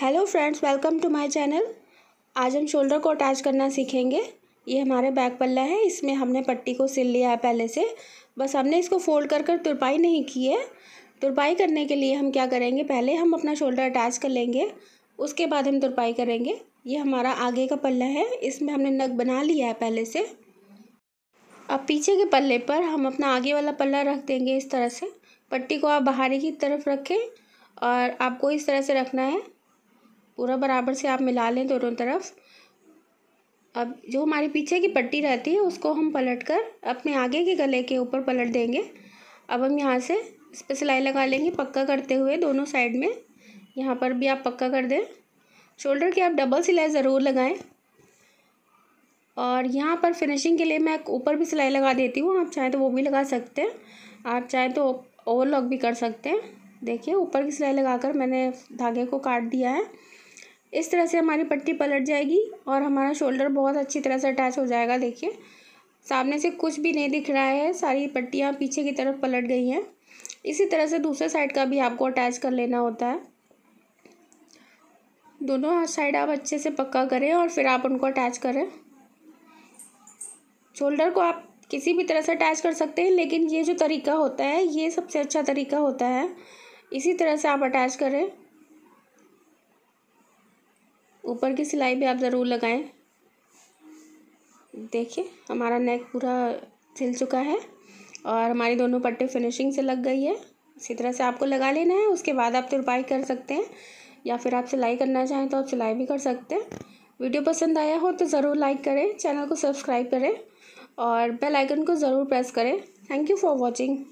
hello friends welcome to my channel आज हम shoulder को अटैच करना सीखेंगे ये हमारा बैक पल्ला है इसमें हमने पट्टी को सिल लिया है पहले से बस हमने इसको फोल्ड कर कर तुरपाई नहीं की है तुरपाई करने के लिए हम क्या करेंगे पहले हम अपना शोल्डर अटैच कर लेंगे उसके बाद हम तुरपाई करेंगे ये हमारा आगे का पल्ला है इसमें हमने नग बना लिया है पहले से अब पीछे के पल्ले पर हम अपना आगे वाला पल्ला रख देंगे इस तरह से पट्टी को आप बाहरी की तरफ रखें और आपको इस तरह से रखना है पूरा बराबर से आप मिला लें दोनों तरफ अब जो हमारे पीछे की पट्टी रहती है उसको हम पलट कर अपने आगे के गले के ऊपर पलट देंगे अब हम यहाँ से इस पर सिलाई लगा लेंगे पक्का करते हुए दोनों साइड में यहाँ पर भी आप पक्का कर दें शोल्डर की आप डबल सिलाई ज़रूर लगाएं और यहाँ पर फिनिशिंग के लिए मैं ऊपर भी सिलाई लगा देती हूँ आप चाहें तो वो भी लगा सकते हैं आप चाहें तो ओवरलॉक भी कर सकते हैं देखिए ऊपर की सिलाई लगाकर मैंने धागे को काट दिया है इस तरह से हमारी पट्टी पलट जाएगी और हमारा शोल्डर बहुत अच्छी तरह से अटैच हो जाएगा देखिए सामने से कुछ भी नहीं दिख रहा है सारी पट्टियाँ पीछे की तरफ पलट गई हैं इसी तरह से दूसरे साइड का भी आपको अटैच कर लेना होता है दोनों साइड आप अच्छे से पक्का करें और फिर आप उनको अटैच करें शोल्डर को आप किसी भी तरह से अटैच कर सकते हैं लेकिन ये जो तरीका होता है ये सबसे अच्छा तरीका होता है इसी तरह से आप अटैच करें ऊपर की सिलाई भी आप ज़रूर लगाएं देखिए हमारा नेक पूरा सिल चुका है और हमारी दोनों पट्टे फिनिशिंग से लग गई है इसी तरह से आपको लगा लेना है उसके बाद आप तुरपाई कर सकते हैं या फिर आप सिलाई करना चाहें तो आप सिलाई भी कर सकते हैं वीडियो पसंद आया हो तो ज़रूर लाइक करें चैनल को सब्सक्राइब करें और बेल आइकन को ज़रूर प्रेस करें थैंक यू फॉर वॉचिंग